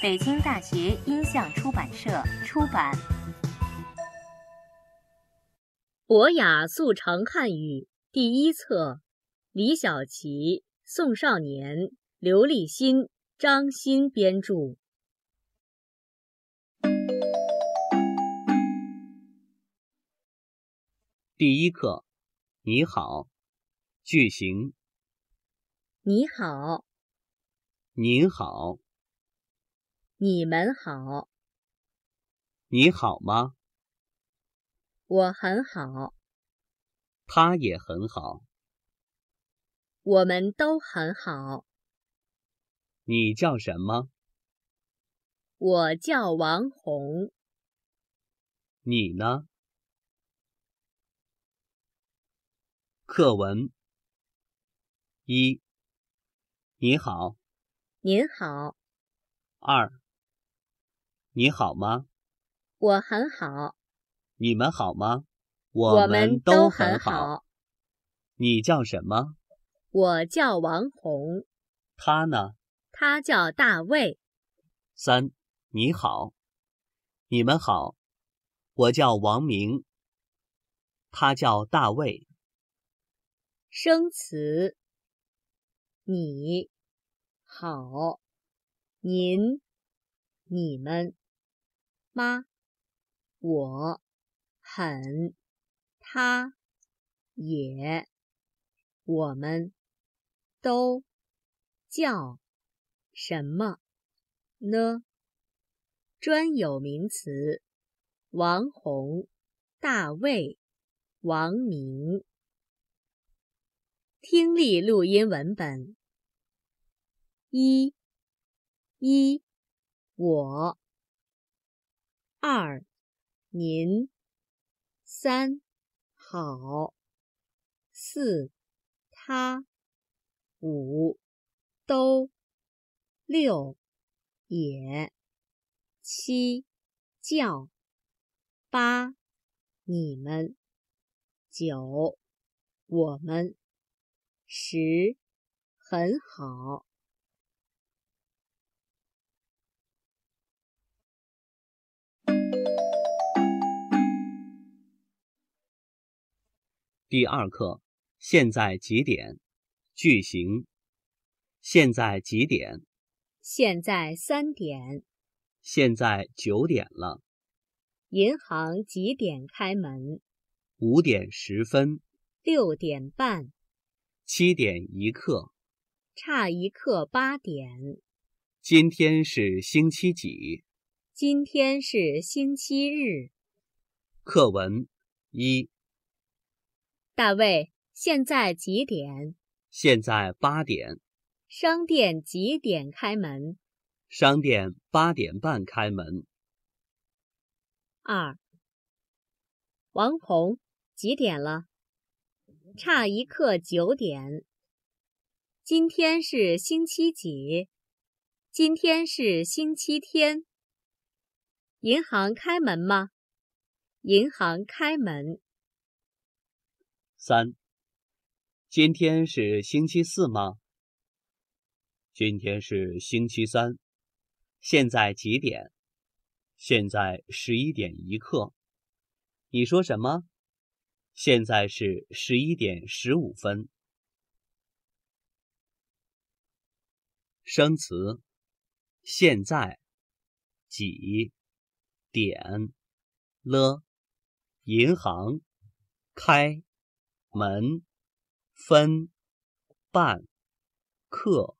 北京大学音像出版社出版《博雅速成汉语》第一册，李晓琪、宋少年、刘立新、张欣编著。第一课，你好。句型：你好，您好。你们好。你好吗？我很好。他也很好。我们都很好。你叫什么？我叫王红。你呢？课文一，你好。您好。二。你好吗？我很好。你们好吗？我们都很好。你叫什么？我叫王红。他呢？他叫大卫。三，你好，你们好。我叫王明。他叫大卫。生词。你好，您，你们。妈，我很，他也，我们都叫什么呢？专有名词：王红、大卫、王明。听力录音文本：一，一，我。二，您三好四他五都六也七叫八你们九我们十很好。第二课，现在几点？句型：现在几点？现在三点。现在九点了。银行几点开门？五点十分。六点半。七点一刻。差一刻八点。今天是星期几？今天是星期日。课文一。大卫，现在几点？现在八点。商店几点开门？商店八点半开门。二。王红，几点了？差一刻九点。今天是星期几？今天是星期天。银行开门吗？银行开门。三，今天是星期四吗？今天是星期三。现在几点？现在十一点一刻。你说什么？现在是十一点十五分。生词：现在，几，点，了，银行，开。门分半课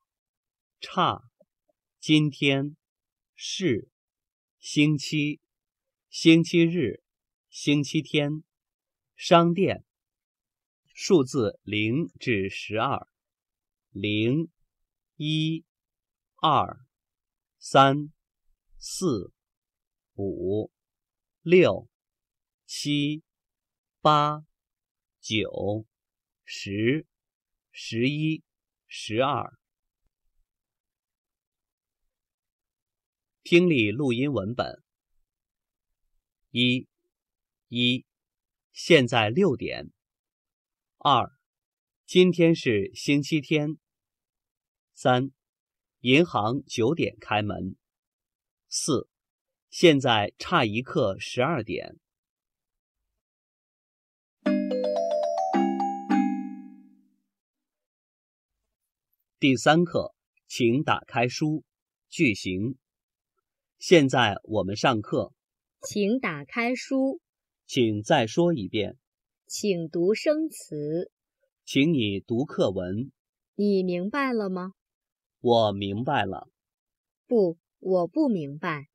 差，今天是星期星期日星期天，商店数字零至十二，零一二三四五六七八。九、十、十一、十二。听力录音文本：一、一，现在六点。二，今天是星期天。三，银行九点开门。四，现在差一刻十二点。第三课，请打开书。句型。现在我们上课，请打开书。请再说一遍。请读生词。请你读课文。你明白了吗？我明白了。不，我不明白。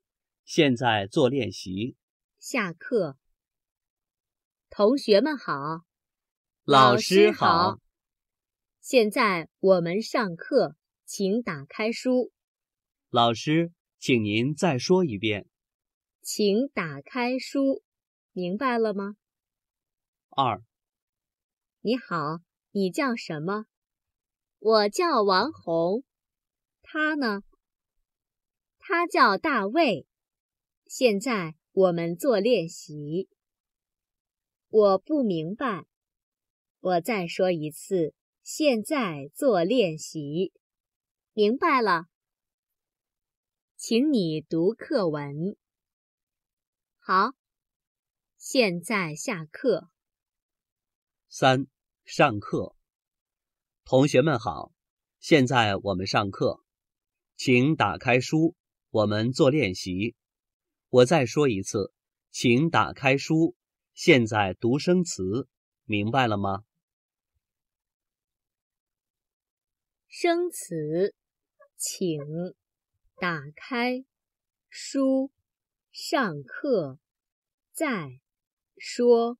现在做练习。下课。同学们好。老师好。现在我们上课，请打开书。老师，请您再说一遍。请打开书，明白了吗？二。你好，你叫什么？我叫王红。他呢？他叫大卫。现在我们做练习。我不明白。我再说一次。现在做练习，明白了。请你读课文。好，现在下课。三，上课。同学们好，现在我们上课，请打开书，我们做练习。我再说一次，请打开书，现在读生词，明白了吗？生词，请打开书，上课再说，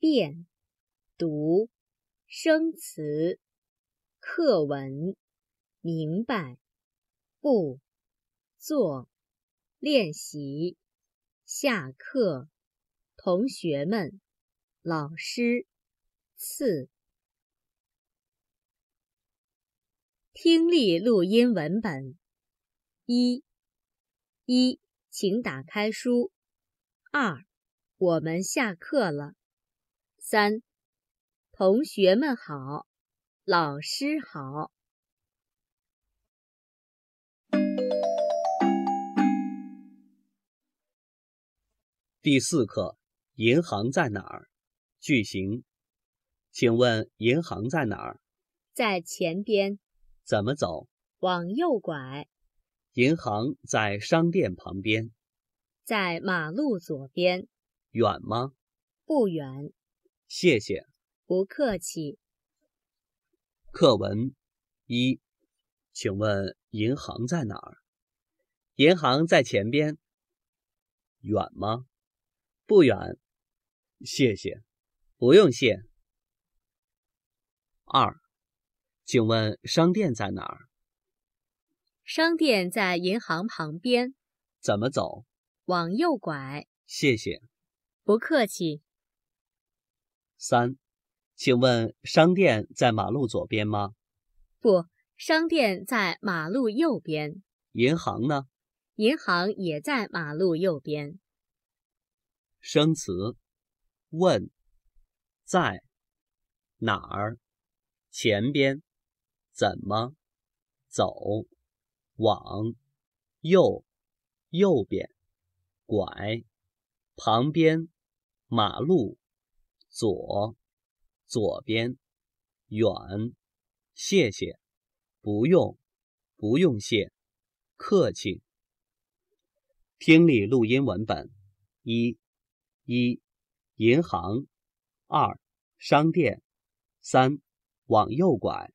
变读生词课文，明白不？做练习，下课，同学们，老师，四。听力录音文本：一、一，请打开书。二、我们下课了。三、同学们好，老师好。第四课，银行在哪儿？句型：请问银行在哪儿？在前边。怎么走？往右拐。银行在商店旁边。在马路左边。远吗？不远。谢谢。不客气。课文一，请问银行在哪儿？银行在前边。远吗？不远。谢谢。不用谢。二。请问商店在哪儿？商店在银行旁边。怎么走？往右拐。谢谢。不客气。三，请问商店在马路左边吗？不，商店在马路右边。银行呢？银行也在马路右边。生词，问，在哪儿？前边。怎么走？往右，右边，拐旁边马路左，左边远。谢谢，不用，不用谢，客气。听力录音文本：一、一银行，二商店，三往右拐。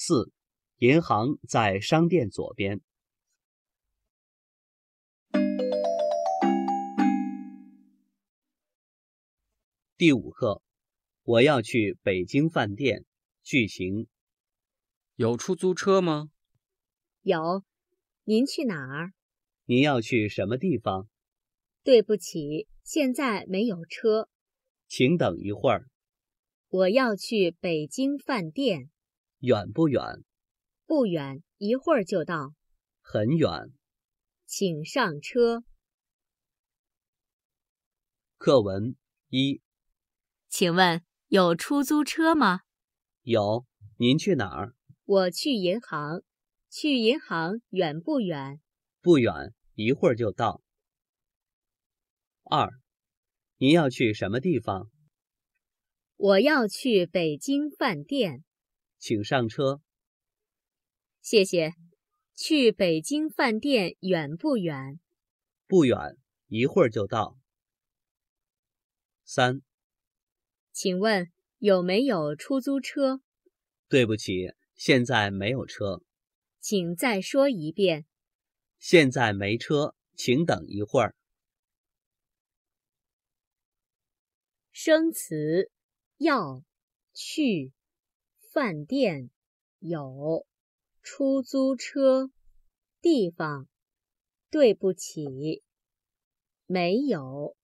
四，银行在商店左边。第五课，我要去北京饭店。句型：有出租车吗？有。您去哪儿？您要去什么地方？对不起，现在没有车。请等一会儿。我要去北京饭店。远不远？不远，一会儿就到。很远。请上车。课文一，请问有出租车吗？有。您去哪儿？我去银行。去银行远不远？不远，一会儿就到。二，您要去什么地方？我要去北京饭店。请上车，谢谢。去北京饭店远不远？不远，一会儿就到。三，请问有没有出租车？对不起，现在没有车。请再说一遍。现在没车，请等一会儿。生词要去。饭店有出租车？地方？对不起，没有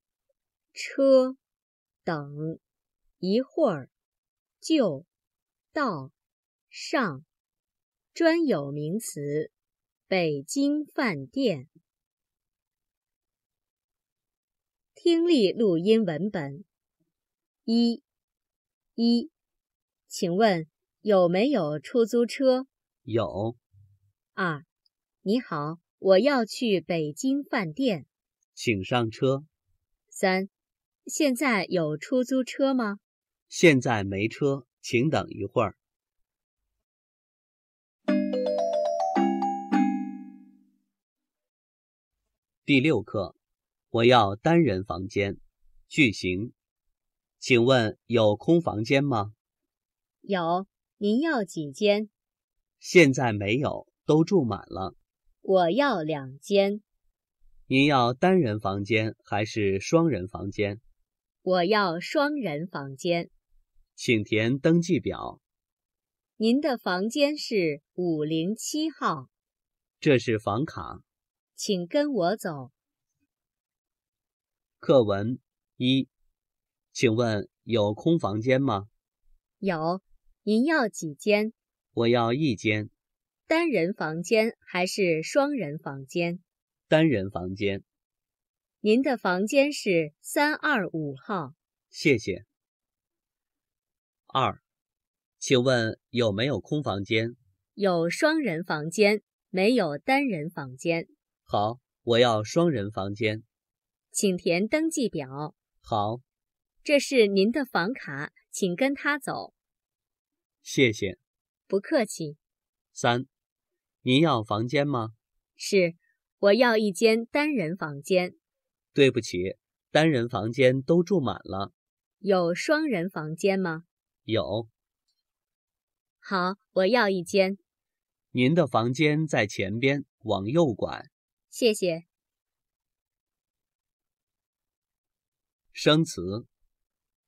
车。等一会儿就到。上专有名词：北京饭店。听力录音文本一：一，请问？有没有出租车？有。二，你好，我要去北京饭店，请上车。三，现在有出租车吗？现在没车，请等一会儿。第六课，我要单人房间。句型，请问有空房间吗？有。您要几间？现在没有，都住满了。我要两间。您要单人房间还是双人房间？我要双人房间。请填登记表。您的房间是五零七号。这是房卡。请跟我走。课文一，请问有空房间吗？有。您要几间？我要一间，单人房间还是双人房间？单人房间。您的房间是三二五号。谢谢。二，请问有没有空房间？有双人房间，没有单人房间。好，我要双人房间。请填登记表。好，这是您的房卡，请跟他走。谢谢，不客气。三，您要房间吗？是，我要一间单人房间。对不起，单人房间都住满了。有双人房间吗？有。好，我要一间。您的房间在前边，往右拐。谢谢。生词：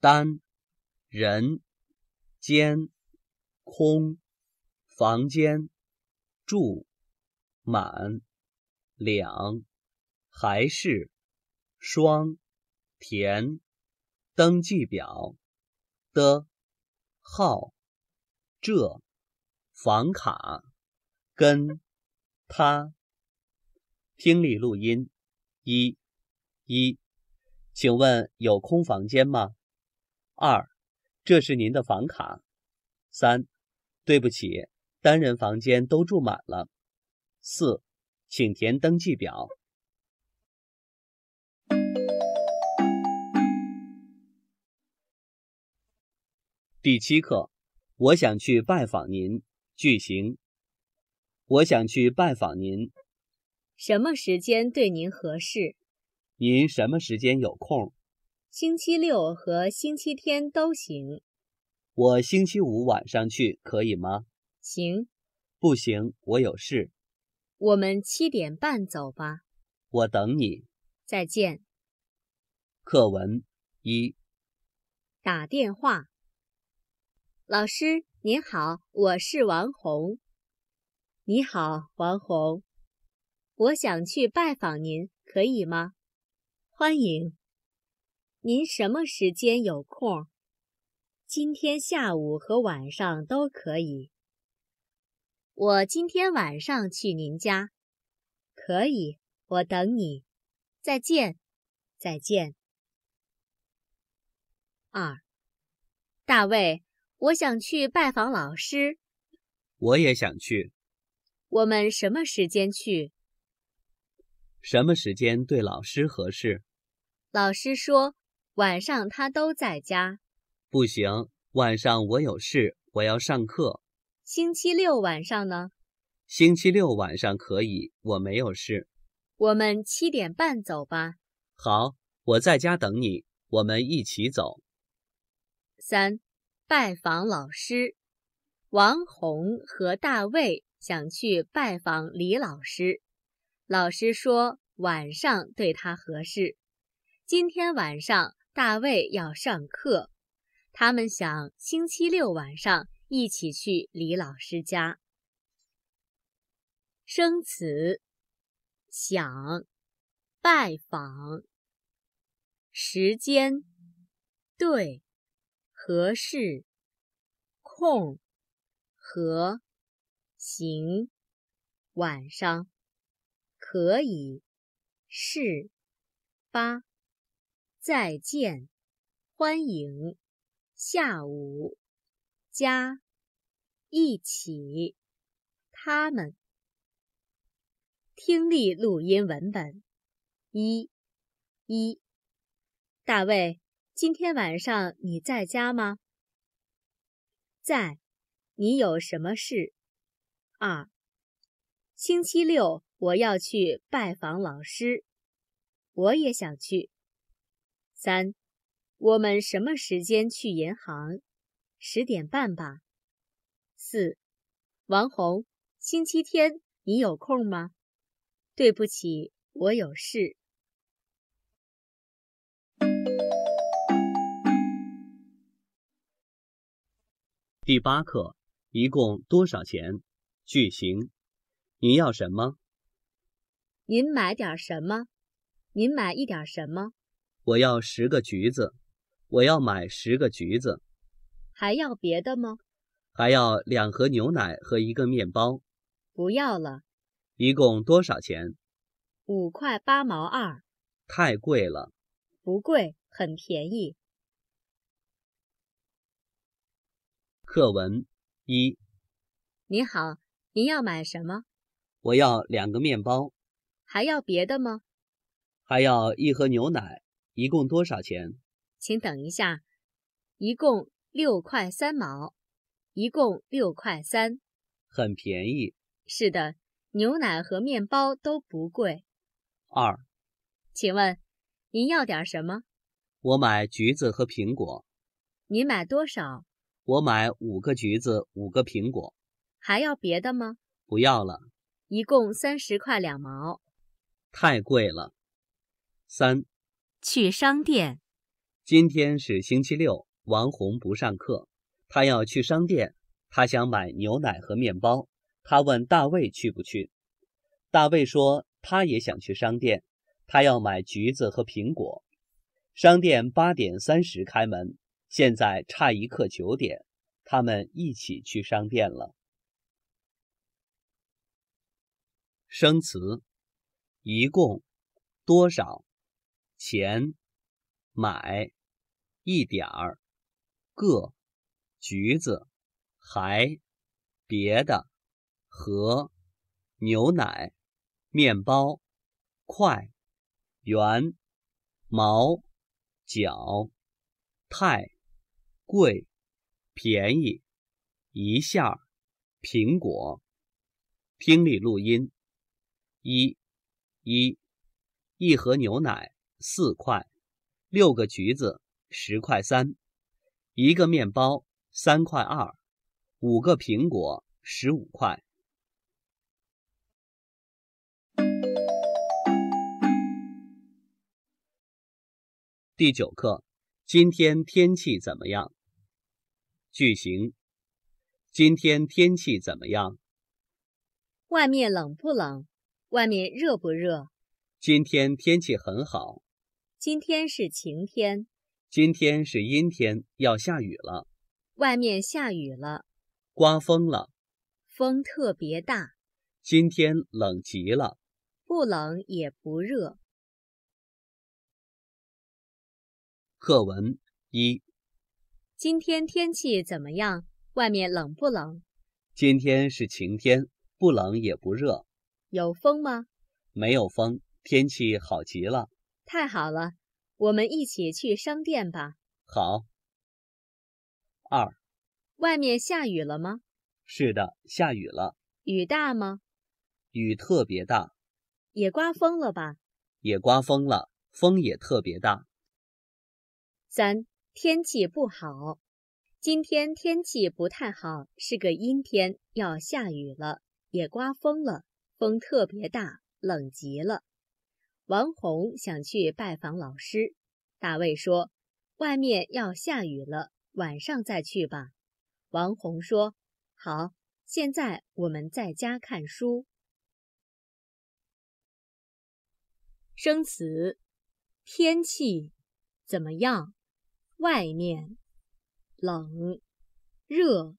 单人间。空房间住满两还是双填登记表的号这房卡跟他听力录音一一，请问有空房间吗？二，这是您的房卡。三。对不起，单人房间都住满了。四，请填登记表。第七课，我想去拜访您。句型：我想去拜访您。什么时间对您合适？您什么时间有空？星期六和星期天都行。我星期五晚上去可以吗？行。不行，我有事。我们七点半走吧。我等你。再见。课文一。打电话。老师您好，我是王红。你好，王红。我想去拜访您，可以吗？欢迎。您什么时间有空？今天下午和晚上都可以。我今天晚上去您家，可以，我等你。再见，再见。二，大卫，我想去拜访老师。我也想去。我们什么时间去？什么时间对老师合适？老师说晚上他都在家。不行，晚上我有事，我要上课。星期六晚上呢？星期六晚上可以，我没有事。我们七点半走吧。好，我在家等你，我们一起走。三，拜访老师。王红和大卫想去拜访李老师，老师说晚上对他合适。今天晚上大卫要上课。他们想星期六晚上一起去李老师家。生词：想、拜访、时间、对、合适、空、和、行、晚上、可以、是、八、再见、欢迎。下午，加，一起，他们。听力录音文本一：一，大卫，今天晚上你在家吗？在，你有什么事？二，星期六我要去拜访老师，我也想去。三。我们什么时间去银行？十点半吧。四，王红，星期天你有空吗？对不起，我有事。第八课，一共多少钱？句型，你要什么？您买点什么？您买一点什么？我要十个橘子。我要买十个橘子，还要别的吗？还要两盒牛奶和一个面包。不要了。一共多少钱？五块八毛二。太贵了。不贵，很便宜。课文一。您好，您要买什么？我要两个面包。还要别的吗？还要一盒牛奶。一共多少钱？请等一下，一共六块三毛，一共六块三，很便宜。是的，牛奶和面包都不贵。二，请问您要点什么？我买橘子和苹果。您买多少？我买五个橘子，五个苹果。还要别的吗？不要了。一共三十块两毛，太贵了。三，去商店。今天是星期六，王红不上课，他要去商店，他想买牛奶和面包。他问大卫去不去？大卫说他也想去商店，他要买橘子和苹果。商店八点三十开门，现在差一刻九点，他们一起去商店了。生词：一共、多少、钱、买。一点儿，个，橘子，还，别的，和，牛奶，面包，块，圆，毛，角，太，贵，便宜，一下，苹果。听力录音：一，一，一盒牛奶四块，六个橘子。十块三，一个面包三块二，五个苹果十五块。第九课，今天天气怎么样？句型：今天天气怎么样？外面冷不冷？外面热不热？今天天气很好。今天是晴天。今天是阴天，要下雨了。外面下雨了，刮风了，风特别大。今天冷极了，不冷也不热。课文一：今天天气怎么样？外面冷不冷？今天是晴天，不冷也不热。有风吗？没有风，天气好极了。太好了。我们一起去商店吧。好。二，外面下雨了吗？是的，下雨了。雨大吗？雨特别大。也刮风了吧？也刮风了，风也特别大。三，天气不好。今天天气不太好，是个阴天，要下雨了，也刮风了，风特别大，冷极了。王红想去拜访老师。大卫说：“外面要下雨了，晚上再去吧。”王红说：“好，现在我们在家看书。”生词：天气怎么样？外面冷、热？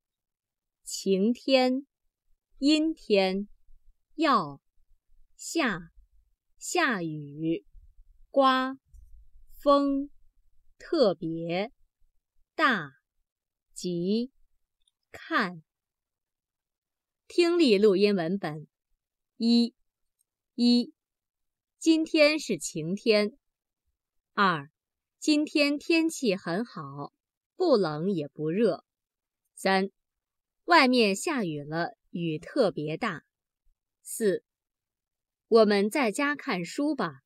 晴天、阴天？要下？下雨，刮风，特别大，急看听力录音文本一。一，今天是晴天。二，今天天气很好，不冷也不热。三，外面下雨了，雨特别大。四。我们在家看书吧。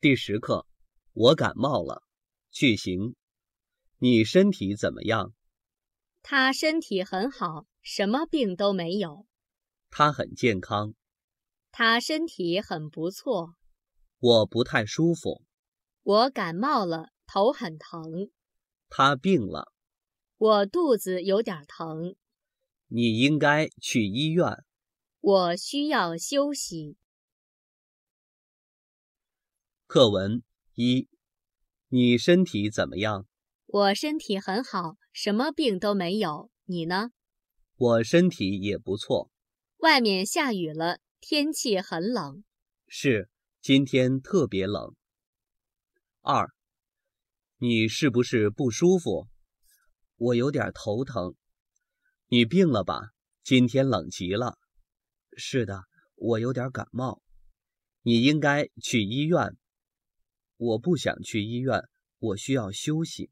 第十课，我感冒了。句型：你身体怎么样？他身体很好，什么病都没有。他很健康。他身体很不错。我不太舒服。我感冒了，头很疼。他病了。我肚子有点疼，你应该去医院。我需要休息。课文一，你身体怎么样？我身体很好，什么病都没有。你呢？我身体也不错。外面下雨了，天气很冷。是，今天特别冷。二，你是不是不舒服？我有点头疼，你病了吧？今天冷极了。是的，我有点感冒。你应该去医院。我不想去医院，我需要休息。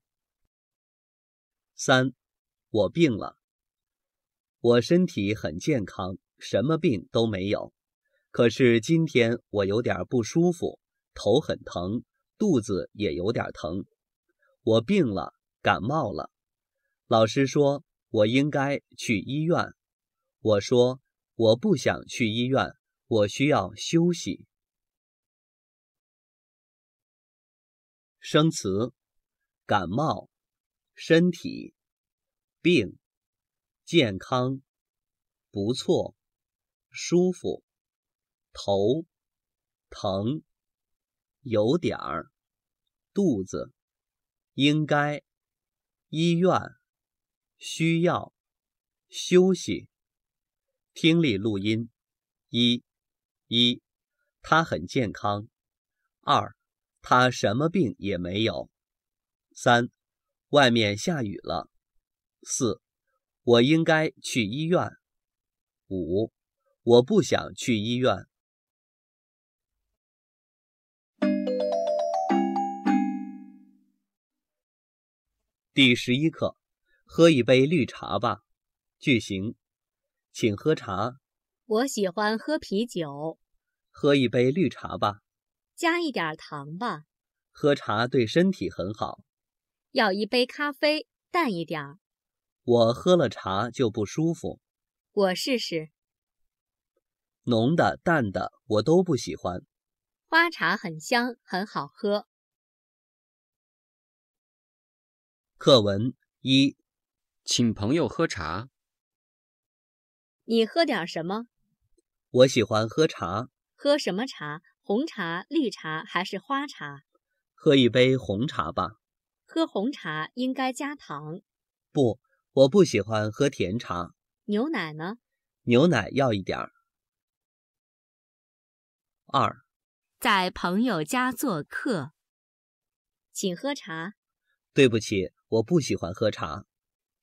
三，我病了。我身体很健康，什么病都没有。可是今天我有点不舒服，头很疼，肚子也有点疼。我病了，感冒了。老师说：“我应该去医院。”我说：“我不想去医院，我需要休息。”生词：感冒、身体、病、健康、不错、舒服、头、疼、有点儿、肚子、应该、医院。需要休息。听力录音：一、一，他很健康。二，他什么病也没有。三，外面下雨了。四，我应该去医院。五，我不想去医院。第十一课。喝一杯绿茶吧。句型，请喝茶。我喜欢喝啤酒。喝一杯绿茶吧。加一点糖吧。喝茶对身体很好。要一杯咖啡，淡一点儿。我喝了茶就不舒服。我试试。浓的、淡的，我都不喜欢。花茶很香，很好喝。课文一。请朋友喝茶。你喝点什么？我喜欢喝茶。喝什么茶？红茶、绿茶还是花茶？喝一杯红茶吧。喝红茶应该加糖。不，我不喜欢喝甜茶。牛奶呢？牛奶要一点儿。二，在朋友家做客，请喝茶。对不起，我不喜欢喝茶。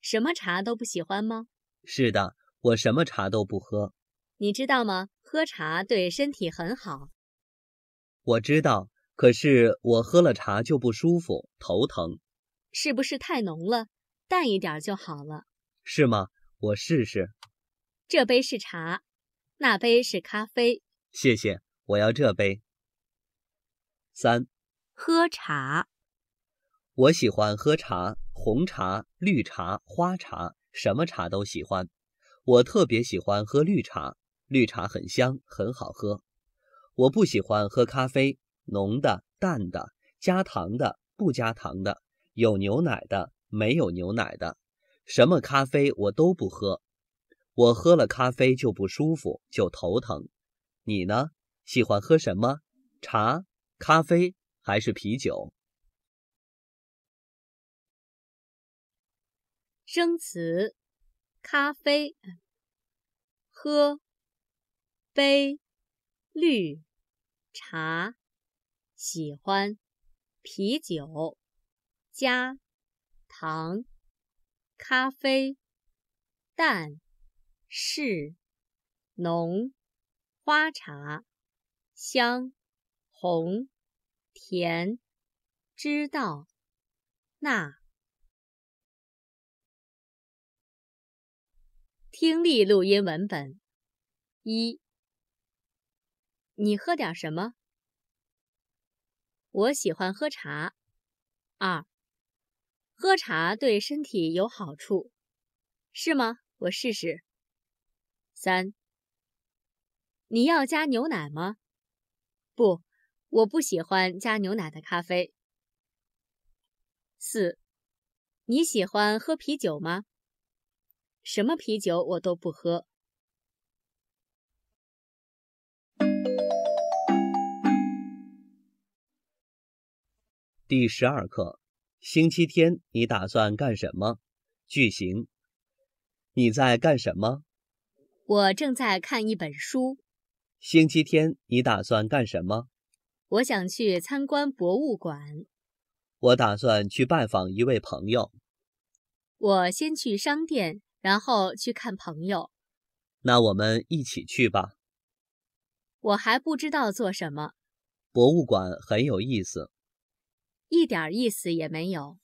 什么茶都不喜欢吗？是的，我什么茶都不喝。你知道吗？喝茶对身体很好。我知道，可是我喝了茶就不舒服，头疼。是不是太浓了？淡一点就好了。是吗？我试试。这杯是茶，那杯是咖啡。谢谢，我要这杯。三，喝茶。我喜欢喝茶。红茶、绿茶、花茶，什么茶都喜欢。我特别喜欢喝绿茶，绿茶很香，很好喝。我不喜欢喝咖啡，浓的、淡的、加糖的、不加糖的、有牛奶的、没有牛奶的，什么咖啡我都不喝。我喝了咖啡就不舒服，就头疼。你呢？喜欢喝什么？茶、咖啡还是啤酒？生词，咖啡，喝，杯，绿茶，喜欢，啤酒，加，糖，咖啡，淡，是，浓，花茶，香，红，甜，知道，那。听力录音文本：一，你喝点什么？我喜欢喝茶。二，喝茶对身体有好处，是吗？我试试。三，你要加牛奶吗？不，我不喜欢加牛奶的咖啡。四，你喜欢喝啤酒吗？什么啤酒我都不喝。第十二课，星期天你打算干什么？句型：你在干什么？我正在看一本书。星期天你打算干什么？我想去参观博物馆。我打算去拜访一位朋友。我先去商店。然后去看朋友，那我们一起去吧。我还不知道做什么。博物馆很有意思。一点意思也没有。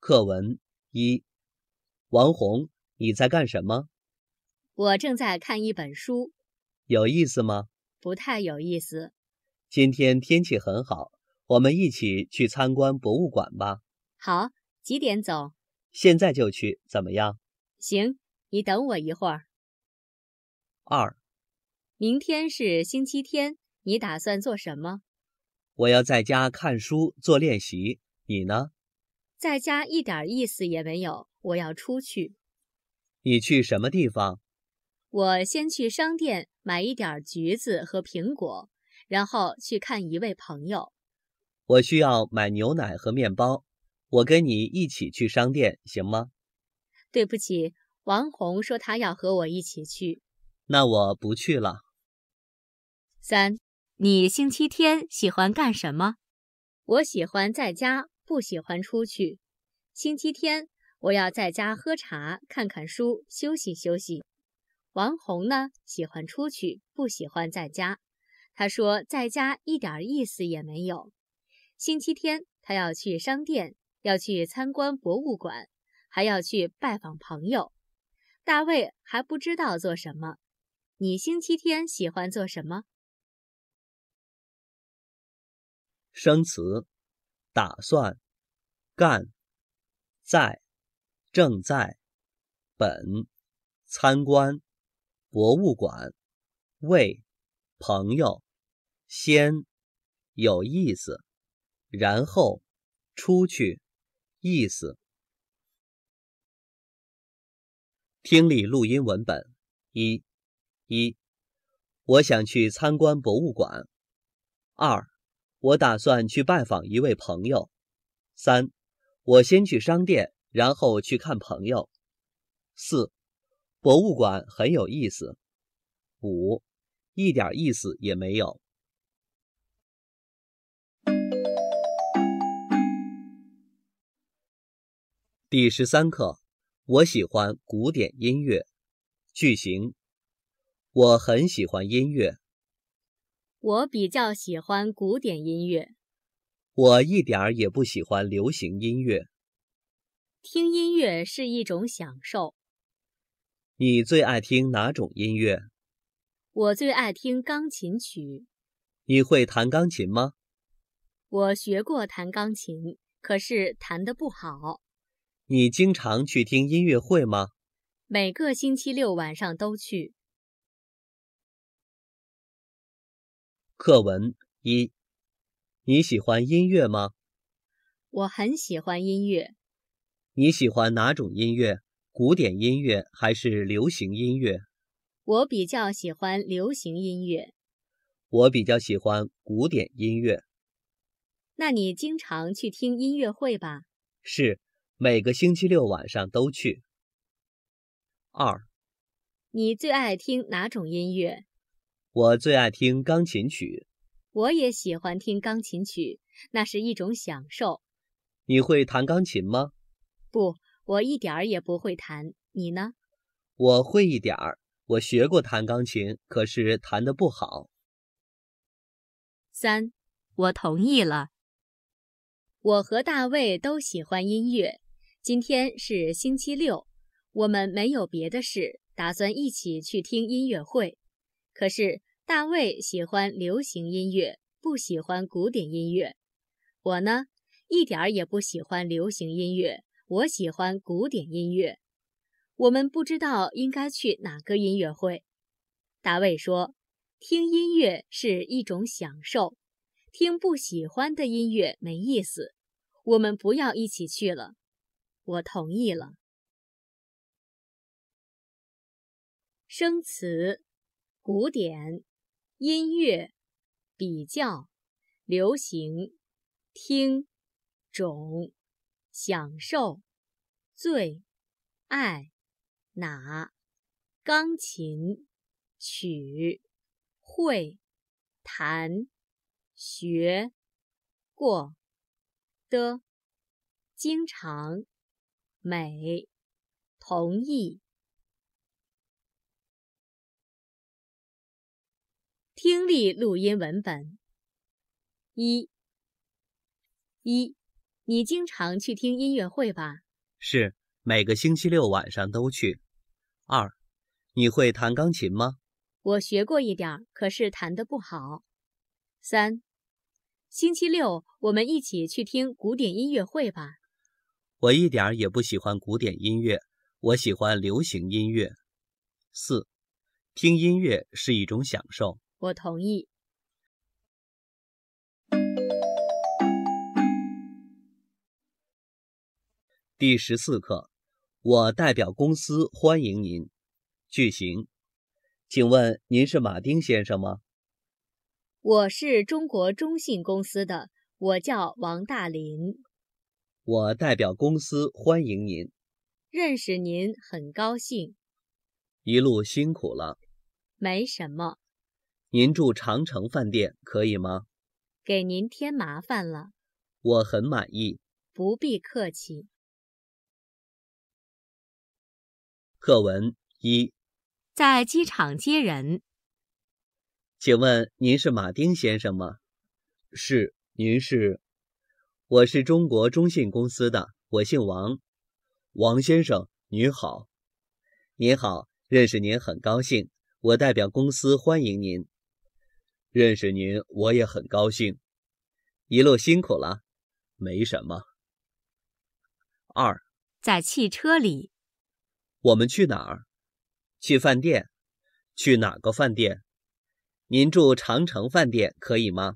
课文一，王红，你在干什么？我正在看一本书。有意思吗？不太有意思。今天天气很好，我们一起去参观博物馆吧。好。几点走？现在就去，怎么样？行，你等我一会儿。二，明天是星期天，你打算做什么？我要在家看书做练习。你呢？在家一点意思也没有，我要出去。你去什么地方？我先去商店买一点橘子和苹果，然后去看一位朋友。我需要买牛奶和面包。我跟你一起去商店，行吗？对不起，王红说他要和我一起去。那我不去了。三，你星期天喜欢干什么？我喜欢在家，不喜欢出去。星期天我要在家喝茶、看看书、休息休息。王红呢，喜欢出去，不喜欢在家。他说在家一点意思也没有。星期天他要去商店。要去参观博物馆，还要去拜访朋友。大卫还不知道做什么。你星期天喜欢做什么？生词：打算、干、在、正在、本、参观、博物馆、为、朋友、先、有意思、然后、出去。意思。听力录音文本：一、一，我想去参观博物馆。二，我打算去拜访一位朋友。三，我先去商店，然后去看朋友。四，博物馆很有意思。五，一点意思也没有。第十三课，我喜欢古典音乐。句型：我很喜欢音乐。我比较喜欢古典音乐。我一点儿也不喜欢流行音乐。听音乐是一种享受。你最爱听哪种音乐？我最爱听钢琴曲。你会弹钢琴吗？我学过弹钢琴，可是弹的不好。你经常去听音乐会吗？每个星期六晚上都去。课文一，你喜欢音乐吗？我很喜欢音乐。你喜欢哪种音乐？古典音乐还是流行音乐？我比较喜欢流行音乐。我比较喜欢古典音乐。那你经常去听音乐会吧？是。每个星期六晚上都去。二，你最爱听哪种音乐？我最爱听钢琴曲。我也喜欢听钢琴曲，那是一种享受。你会弹钢琴吗？不，我一点儿也不会弹。你呢？我会一点儿，我学过弹钢琴，可是弹得不好。三，我同意了。我和大卫都喜欢音乐。今天是星期六，我们没有别的事，打算一起去听音乐会。可是大卫喜欢流行音乐，不喜欢古典音乐。我呢，一点儿也不喜欢流行音乐，我喜欢古典音乐。我们不知道应该去哪个音乐会。大卫说：“听音乐是一种享受，听不喜欢的音乐没意思。”我们不要一起去了。我同意了。生词：古典音乐比较流行，听种享受最爱哪钢琴曲会弹学过的经常。美，同意。听力录音文本：一，一，你经常去听音乐会吧？是，每个星期六晚上都去。二，你会弹钢琴吗？我学过一点，可是弹的不好。三，星期六我们一起去听古典音乐会吧。我一点儿也不喜欢古典音乐，我喜欢流行音乐。四，听音乐是一种享受。我同意。第十四课，我代表公司欢迎您。句型，请问您是马丁先生吗？我是中国中信公司的，我叫王大林。我代表公司欢迎您，认识您很高兴，一路辛苦了，没什么，您住长城饭店可以吗？给您添麻烦了，我很满意，不必客气。课文一，在机场接人，请问您是马丁先生吗？是，您是。我是中国中信公司的，我姓王，王先生，您好，您好，认识您很高兴，我代表公司欢迎您，认识您我也很高兴，一路辛苦了，没什么。二，在汽车里，我们去哪儿？去饭店，去哪个饭店？您住长城饭店可以吗？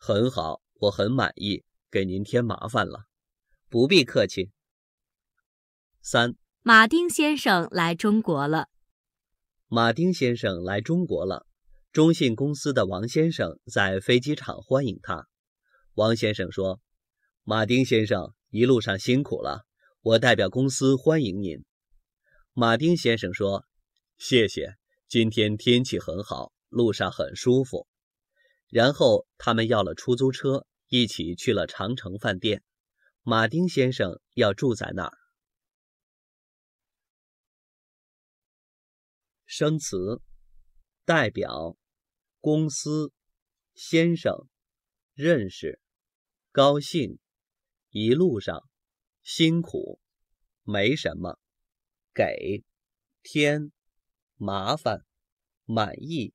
很好，我很满意。给您添麻烦了，不必客气。三，马丁先生来中国了。马丁先生来中国了，中信公司的王先生在飞机场欢迎他。王先生说：“马丁先生一路上辛苦了，我代表公司欢迎您。”马丁先生说：“谢谢，今天天气很好，路上很舒服。”然后他们要了出租车。一起去了长城饭店，马丁先生要住在那儿。生词：代表、公司、先生、认识、高兴、一路上、辛苦、没什么、给、添、麻烦、满意、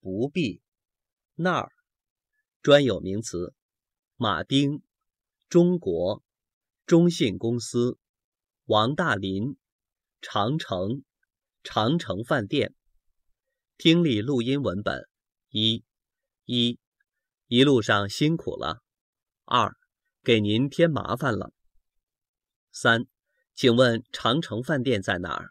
不必、那儿、专有名词。马丁，中国，中信公司，王大林，长城，长城饭店，听力录音文本一，一，一路上辛苦了。二，给您添麻烦了。三，请问长城饭店在哪儿？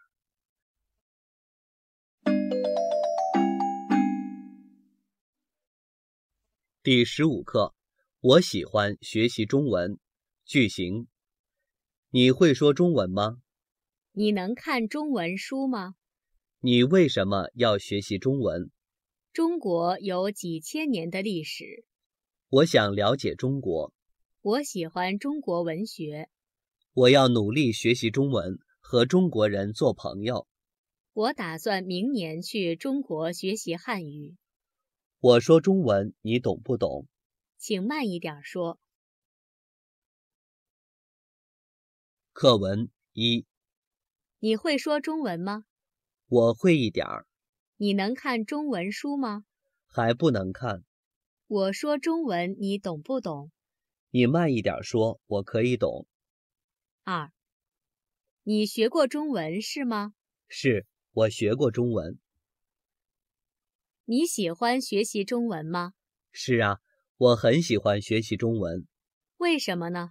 第十五课。我喜欢学习中文。句型：你会说中文吗？你能看中文书吗？你为什么要学习中文？中国有几千年的历史。我想了解中国。我喜欢中国文学。我要努力学习中文，和中国人做朋友。我打算明年去中国学习汉语。我说中文，你懂不懂？请慢一点说。课文一，你会说中文吗？我会一点儿。你能看中文书吗？还不能看。我说中文，你懂不懂？你慢一点说，我可以懂。二，你学过中文是吗？是，我学过中文。你喜欢学习中文吗？是啊。我很喜欢学习中文，为什么呢？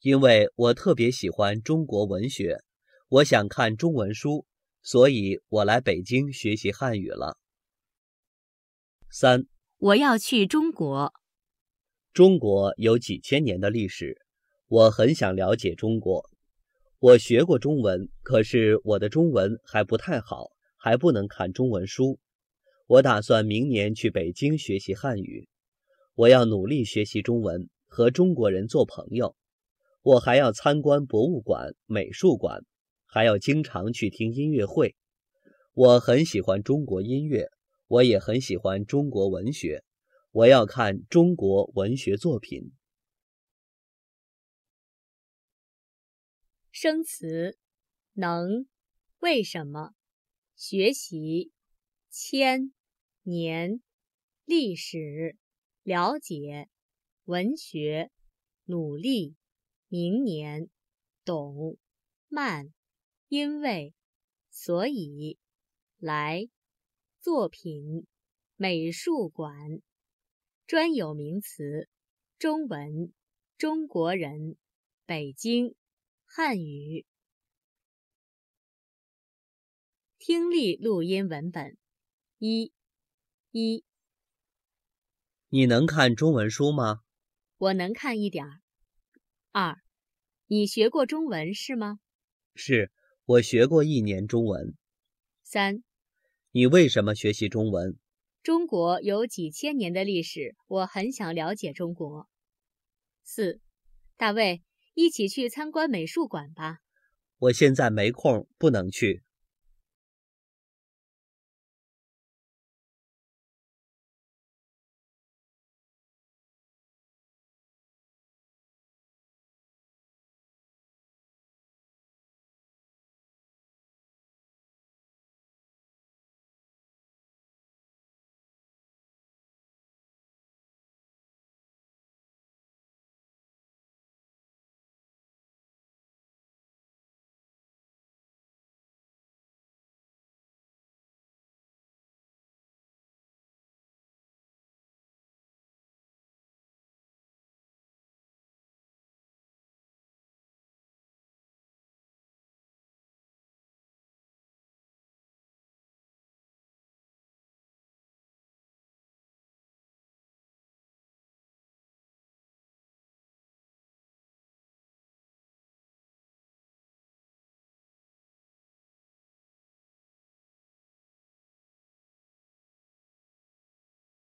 因为我特别喜欢中国文学，我想看中文书，所以我来北京学习汉语了。三，我要去中国。中国有几千年的历史，我很想了解中国。我学过中文，可是我的中文还不太好，还不能看中文书。我打算明年去北京学习汉语。我要努力学习中文，和中国人做朋友。我还要参观博物馆、美术馆，还要经常去听音乐会。我很喜欢中国音乐，我也很喜欢中国文学。我要看中国文学作品。生词：能，为什么，学习，千，年，历史。了解文学，努力明年懂慢，因为所以来作品美术馆专有名词中文中国人北京汉语听力录音文本一一。你能看中文书吗？我能看一点儿。二，你学过中文是吗？是，我学过一年中文。三，你为什么学习中文？中国有几千年的历史，我很想了解中国。四，大卫，一起去参观美术馆吧。我现在没空，不能去。